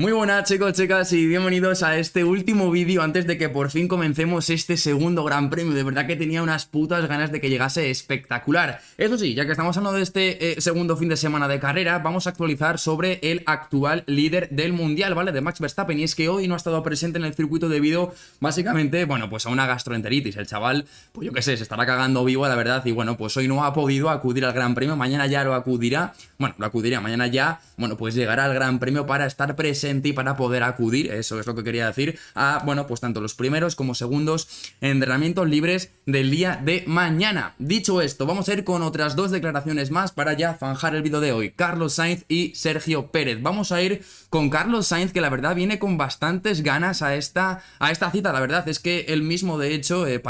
Muy buenas chicos, chicas y bienvenidos a este último vídeo antes de que por fin comencemos este segundo gran premio. De verdad que tenía unas putas ganas de que llegase espectacular. Eso sí, ya que estamos hablando de este eh, segundo fin de semana de carrera, vamos a actualizar sobre el actual líder del mundial, ¿vale? De Max Verstappen y es que hoy no ha estado presente en el circuito debido básicamente, bueno, pues a una gastroenteritis. El chaval, pues yo qué sé, se estará cagando vivo la verdad y bueno, pues hoy no ha podido acudir al gran premio, mañana ya lo acudirá, bueno, lo acudirá, mañana ya, bueno, pues llegará al gran premio para estar presente en ti para poder acudir, eso es lo que quería decir, a, bueno, pues tanto los primeros como segundos entrenamientos libres del día de mañana. Dicho esto, vamos a ir con otras dos declaraciones más para ya zanjar el vídeo de hoy, Carlos Sainz y Sergio Pérez. Vamos a ir con Carlos Sainz, que la verdad viene con bastantes ganas a esta, a esta cita, la verdad es que él mismo, de hecho, eh,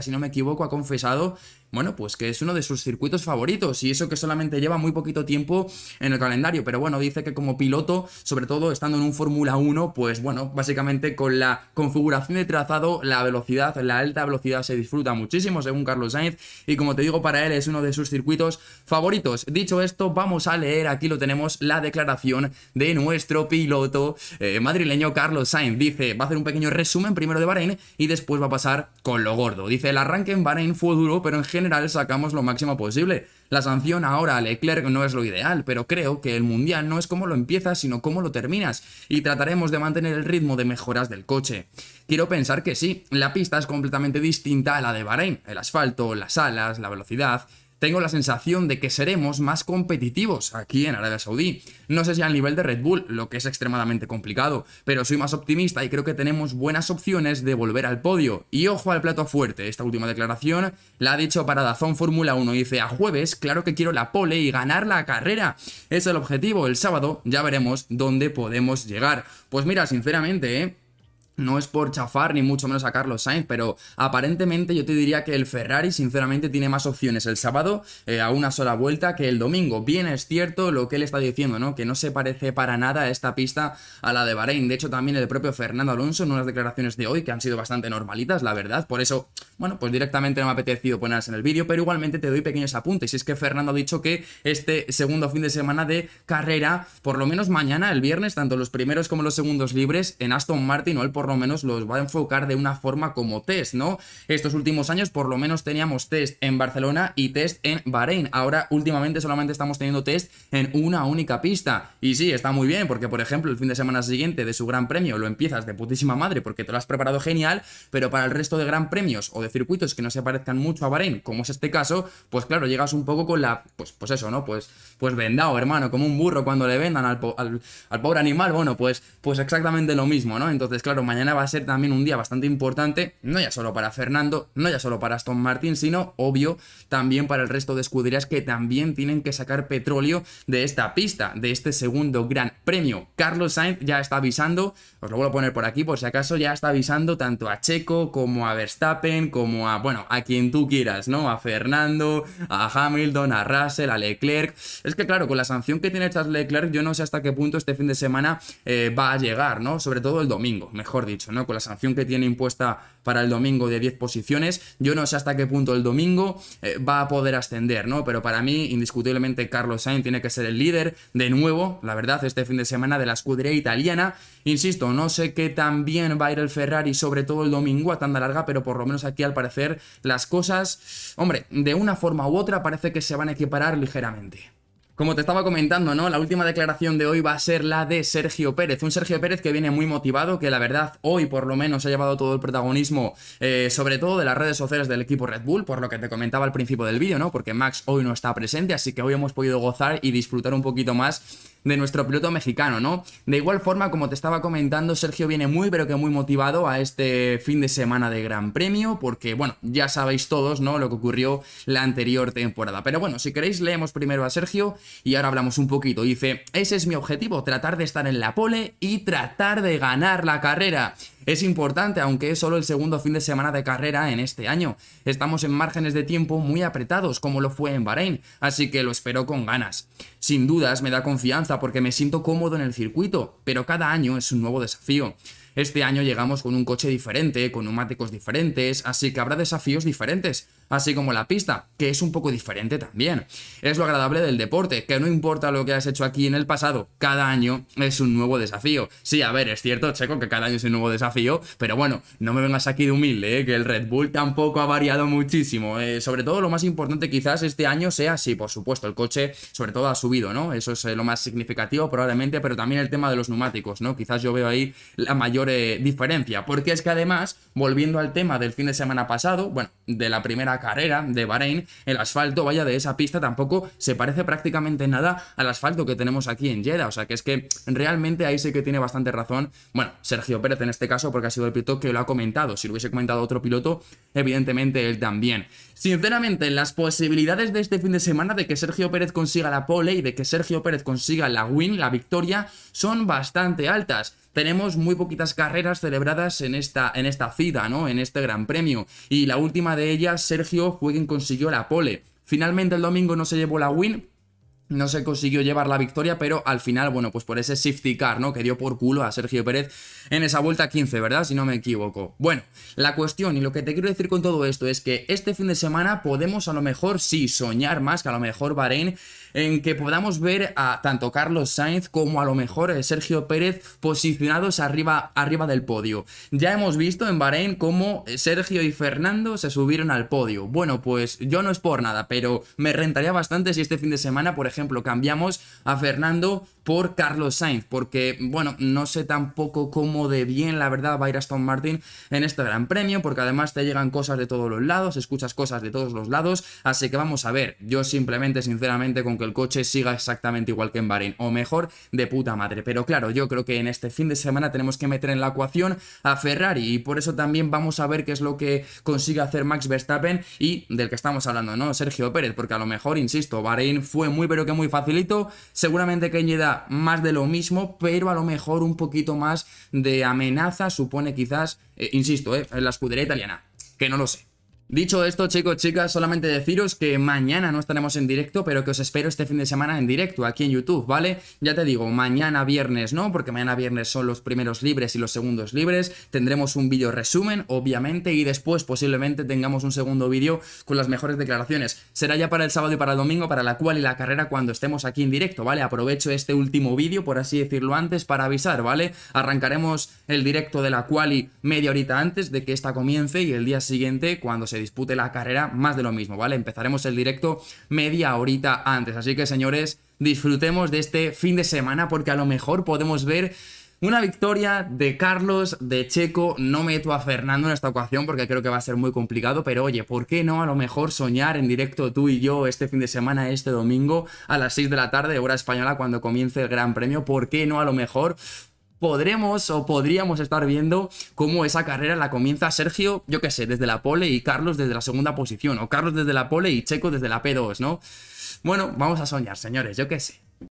si no me equivoco, ha confesado bueno, pues que es uno de sus circuitos favoritos y eso que solamente lleva muy poquito tiempo en el calendario, pero bueno, dice que como piloto, sobre todo estando en un Fórmula 1, pues bueno, básicamente con la configuración de trazado, la velocidad, la alta velocidad se disfruta muchísimo según Carlos Sainz y como te digo, para él es uno de sus circuitos favoritos. Dicho esto, vamos a leer, aquí lo tenemos, la declaración de nuestro piloto eh, madrileño Carlos Sainz. Dice, va a hacer un pequeño resumen primero de Bahrein y después va a pasar con lo gordo. Dice, el arranque en Bahrein fue duro, pero en general general sacamos lo máximo posible. La sanción ahora a Leclerc no es lo ideal, pero creo que el Mundial no es cómo lo empiezas, sino cómo lo terminas, y trataremos de mantener el ritmo de mejoras del coche. Quiero pensar que sí, la pista es completamente distinta a la de Bahrein, el asfalto, las alas, la velocidad, tengo la sensación de que seremos más competitivos aquí en Arabia Saudí. No sé si al nivel de Red Bull, lo que es extremadamente complicado, pero soy más optimista y creo que tenemos buenas opciones de volver al podio. Y ojo al plato fuerte, esta última declaración la ha dicho para Dazón Fórmula 1 dice, a jueves, claro que quiero la pole y ganar la carrera. Es el objetivo, el sábado ya veremos dónde podemos llegar. Pues mira, sinceramente, ¿eh? No es por chafar ni mucho menos a Carlos Sainz, pero aparentemente yo te diría que el Ferrari sinceramente tiene más opciones el sábado eh, a una sola vuelta que el domingo. Bien es cierto lo que él está diciendo, ¿no? Que no se parece para nada a esta pista a la de Bahrein. De hecho también el propio Fernando Alonso en unas declaraciones de hoy que han sido bastante normalitas, la verdad. Por eso, bueno, pues directamente no me ha apetecido ponerlas en el vídeo, pero igualmente te doy pequeños apuntes. es que Fernando ha dicho que este segundo fin de semana de carrera, por lo menos mañana, el viernes, tanto los primeros como los segundos libres en Aston Martin o el por lo menos los va a enfocar de una forma como test, ¿no? Estos últimos años por lo menos teníamos test en Barcelona y test en Bahrein. Ahora últimamente solamente estamos teniendo test en una única pista. Y sí, está muy bien porque por ejemplo el fin de semana siguiente de su gran premio lo empiezas de putísima madre porque te lo has preparado genial, pero para el resto de gran premios o de circuitos que no se parezcan mucho a Bahrein, como es este caso, pues claro, llegas un poco con la, pues, pues eso, ¿no? Pues, pues vendado, hermano, como un burro cuando le vendan al, pobre animal, bueno, pues, pues exactamente lo mismo, ¿no? Entonces, claro, mañana mañana va a ser también un día bastante importante, no ya solo para Fernando, no ya solo para Aston Martin, sino, obvio, también para el resto de escuderías que también tienen que sacar petróleo de esta pista, de este segundo gran premio. Carlos Sainz ya está avisando, os lo vuelvo a poner por aquí por si acaso, ya está avisando tanto a Checo como a Verstappen, como a, bueno, a quien tú quieras, ¿no? A Fernando, a Hamilton, a Russell, a Leclerc. Es que claro, con la sanción que tiene Charles Leclerc, yo no sé hasta qué punto este fin de semana eh, va a llegar, ¿no? Sobre todo el domingo, mejor dicho, ¿no? Con la sanción que tiene impuesta para el domingo de 10 posiciones, yo no sé hasta qué punto el domingo eh, va a poder ascender, ¿no? Pero para mí, indiscutiblemente, Carlos Sainz tiene que ser el líder de nuevo, la verdad, este fin de semana de la escudería italiana. Insisto, no sé qué tan bien va a ir el Ferrari, sobre todo el domingo a tanda larga, pero por lo menos aquí al parecer las cosas, hombre, de una forma u otra parece que se van a equiparar ligeramente. Como te estaba comentando, ¿no? La última declaración de hoy va a ser la de Sergio Pérez. Un Sergio Pérez que viene muy motivado, que la verdad hoy por lo menos ha llevado todo el protagonismo, eh, sobre todo de las redes sociales del equipo Red Bull, por lo que te comentaba al principio del vídeo, ¿no? Porque Max hoy no está presente, así que hoy hemos podido gozar y disfrutar un poquito más de nuestro piloto mexicano, ¿no? De igual forma, como te estaba comentando, Sergio viene muy, pero que muy motivado a este fin de semana de Gran Premio, porque, bueno, ya sabéis todos, ¿no? Lo que ocurrió la anterior temporada. Pero bueno, si queréis, leemos primero a Sergio y ahora hablamos un poquito. Dice, ese es mi objetivo, tratar de estar en la pole y tratar de ganar la carrera. Es importante, aunque es solo el segundo fin de semana de carrera en este año. Estamos en márgenes de tiempo muy apretados, como lo fue en Bahrein, así que lo espero con ganas. Sin dudas me da confianza porque me siento cómodo en el circuito, pero cada año es un nuevo desafío. Este año llegamos con un coche diferente, con neumáticos diferentes, así que habrá desafíos diferentes, así como la pista, que es un poco diferente también. Es lo agradable del deporte, que no importa lo que has hecho aquí en el pasado, cada año es un nuevo desafío. Sí, a ver, es cierto, Checo, que cada año es un nuevo desafío, pero bueno, no me vengas aquí de humilde, ¿eh? que el Red Bull tampoco ha variado muchísimo. ¿eh? sobre todo lo más importante quizás este año sea, sí, por supuesto, el coche sobre todo ha subido, ¿no? Eso es eh, lo más significativo probablemente, pero también el tema de los neumáticos, ¿no? Quizás yo veo ahí la mayor diferencia, porque es que además, volviendo al tema del fin de semana pasado, bueno, de la primera carrera de Bahrein, el asfalto, vaya, de esa pista tampoco se parece prácticamente nada al asfalto que tenemos aquí en Jeddah, o sea que es que realmente ahí sé que tiene bastante razón, bueno, Sergio Pérez en este caso, porque ha sido el piloto que lo ha comentado, si lo hubiese comentado otro piloto, evidentemente él también. Sinceramente, las posibilidades de este fin de semana de que Sergio Pérez consiga la pole y de que Sergio Pérez consiga la win, la victoria, son bastante altas tenemos muy poquitas carreras celebradas en esta, en esta cita, ¿no? En este gran premio. Y la última de ellas, Sergio quien consiguió la pole. Finalmente el domingo no se llevó la win, no se consiguió llevar la victoria, pero al final, bueno, pues por ese safety car, ¿no? Que dio por culo a Sergio Pérez en esa vuelta 15, ¿verdad? Si no me equivoco. Bueno, la cuestión y lo que te quiero decir con todo esto es que este fin de semana podemos a lo mejor sí soñar más que a lo mejor Bahrein en que podamos ver a tanto Carlos Sainz como a lo mejor eh, Sergio Pérez posicionados arriba, arriba del podio. Ya hemos visto en Bahrein cómo eh, Sergio y Fernando se subieron al podio. Bueno, pues yo no es por nada, pero me rentaría bastante si este fin de semana, por ejemplo, ejemplo, cambiamos a Fernando por Carlos Sainz, porque, bueno, no sé tampoco cómo de bien, la verdad, va a ir Aston Martin en este Gran Premio, porque además te llegan cosas de todos los lados, escuchas cosas de todos los lados, así que vamos a ver, yo simplemente, sinceramente, con que el coche siga exactamente igual que en Bahrein, o mejor, de puta madre, pero claro, yo creo que en este fin de semana tenemos que meter en la ecuación a Ferrari, y por eso también vamos a ver qué es lo que consigue hacer Max Verstappen y del que estamos hablando, ¿no? Sergio Pérez, porque a lo mejor, insisto, Bahrein fue muy pero muy facilito. Seguramente que da más de lo mismo, pero a lo mejor un poquito más de amenaza supone quizás, eh, insisto, eh, la escudería italiana, que no lo sé. Dicho esto, chicos, chicas, solamente deciros que mañana no estaremos en directo, pero que os espero este fin de semana en directo aquí en YouTube, ¿vale? Ya te digo, mañana viernes no, porque mañana viernes son los primeros libres y los segundos libres. Tendremos un vídeo resumen, obviamente, y después posiblemente tengamos un segundo vídeo con las mejores declaraciones. Será ya para el sábado y para el domingo, para la cual y la carrera cuando estemos aquí en directo, ¿vale? Aprovecho este último vídeo, por así decirlo antes, para avisar, ¿vale? Arrancaremos el directo de la quali media horita antes de que esta comience y el día siguiente, cuando se dispute la carrera, más de lo mismo, ¿vale? Empezaremos el directo media horita antes, así que señores, disfrutemos de este fin de semana porque a lo mejor podemos ver una victoria de Carlos, de Checo, no meto a Fernando en esta ocasión porque creo que va a ser muy complicado, pero oye, ¿por qué no a lo mejor soñar en directo tú y yo este fin de semana, este domingo, a las 6 de la tarde, hora española, cuando comience el Gran Premio? ¿Por qué no a lo mejor podremos o podríamos estar viendo cómo esa carrera la comienza Sergio, yo qué sé, desde la pole y Carlos desde la segunda posición, o Carlos desde la pole y Checo desde la P2, ¿no? Bueno, vamos a soñar, señores, yo qué sé.